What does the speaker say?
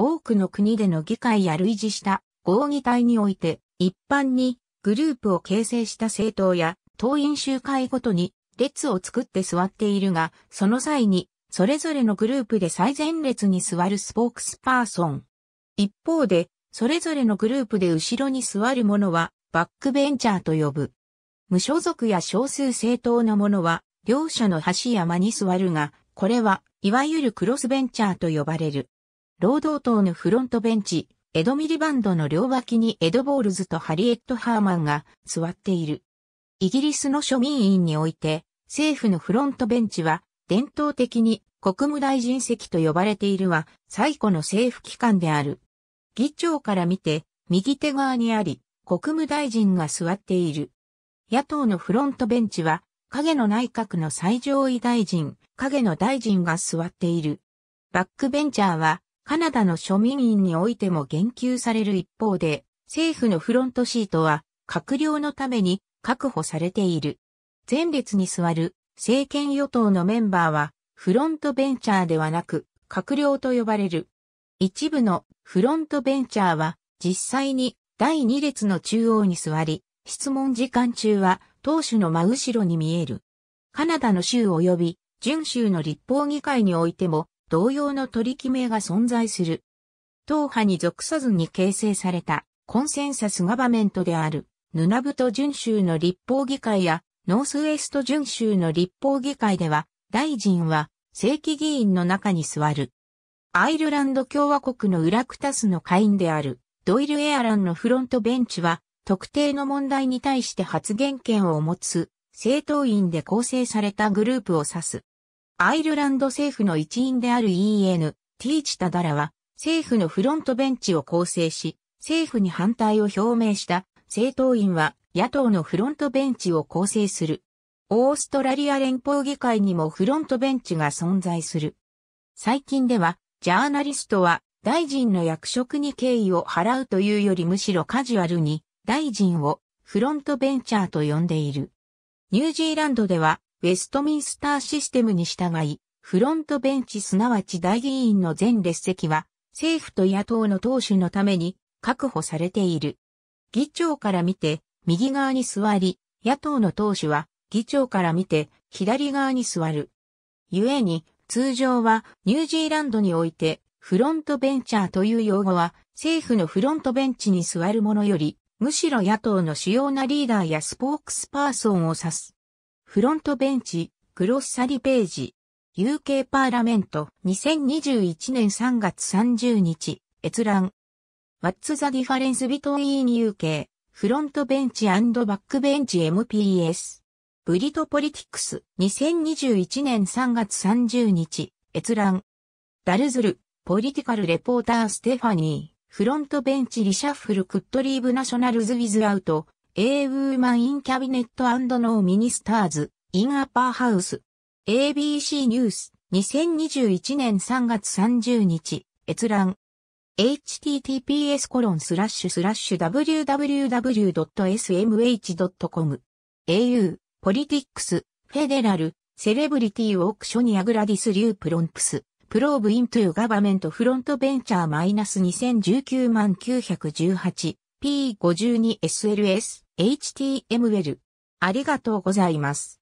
多くの国での議会や類似した合議体において、一般にグループを形成した政党や党員集会ごとに列を作って座っているが、その際にそれぞれのグループで最前列に座るスポークスパーソン。一方で、それぞれのグループで後ろに座る者はバックベンチャーと呼ぶ。無所属や少数政党の者は両者の端山に座るが、これはいわゆるクロスベンチャーと呼ばれる。労働党のフロントベンチ、エド・ミリバンドの両脇にエド・ボールズとハリエット・ハーマンが座っている。イギリスの庶民院において、政府のフロントベンチは、伝統的に国務大臣席と呼ばれているは、最古の政府機関である。議長から見て、右手側にあり、国務大臣が座っている。野党のフロントベンチは、影の内閣の最上位大臣、影の大臣が座っている。バックベンチャーは、カナダの庶民院においても言及される一方で、政府のフロントシートは閣僚のために確保されている。前列に座る政権与党のメンバーはフロントベンチャーではなく閣僚と呼ばれる。一部のフロントベンチャーは実際に第2列の中央に座り、質問時間中は党首の真後ろに見える。カナダの州及び準州の立法議会においても同様の取り決めが存在する。党派に属さずに形成されたコンセンサスガバメントである、ヌナブト巡州の立法議会やノースウェスト巡州の立法議会では、大臣は正規議員の中に座る。アイルランド共和国のウラクタスの会員であるドイル・エアランのフロントベンチは特定の問題に対して発言権を持つ政党員で構成されたグループを指す。アイルランド政府の一員である EN、ティーチ・タダラは、政府のフロントベンチを構成し、政府に反対を表明した政党員は野党のフロントベンチを構成する。オーストラリア連邦議会にもフロントベンチが存在する。最近では、ジャーナリストは大臣の役職に敬意を払うというよりむしろカジュアルに大臣をフロントベンチャーと呼んでいる。ニュージーランドではウェストミンスターシステムに従い、フロントベンチすなわち大議員の全列席は、政府と野党の党首のために確保されている。議長から見て、右側に座り、野党の党首は、議長から見て、左側に座る。故に、通常は、ニュージーランドにおいて、フロントベンチャーという用語は、政府のフロントベンチに座るものより、むしろ野党の主要なリーダーやスポークスパーソンを指す。フロントベンチ、クロッサリページ、UK パーラメント、2021年3月30日、閲覧。What's the difference between UK, フロントベンチバックベンチ MPS。ブリトポリティクス、2021年3月30日、閲覧。ダルズル、ポリティカルレポーターステファニー、フロントベンチリシャッフルクッドリーブナショナルズウィズアウト、A Woman in Cabinet and No Ministers in Upper House ABC ニュース2021年3月30日閲覧 https コロンスラッシュスラッシュ www.smh.com au politics federal celebrity auctionia gladys liu prompts probe into government front venture 2019 918 P52SLS HTML。ありがとうございます。